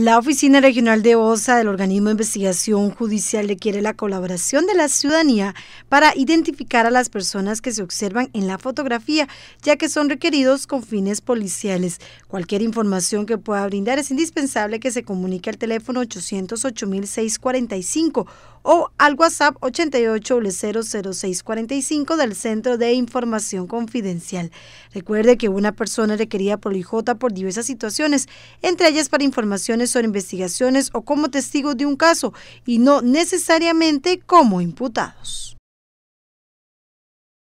La Oficina Regional de OSA del Organismo de Investigación Judicial requiere la colaboración de la ciudadanía para identificar a las personas que se observan en la fotografía, ya que son requeridos con fines policiales. Cualquier información que pueda brindar es indispensable que se comunique al teléfono 808-645 o al WhatsApp 8800645 del Centro de Información Confidencial. Recuerde que una persona requerida por IJ por diversas situaciones, entre ellas para informaciones son investigaciones o como testigos de un caso y no necesariamente como imputados.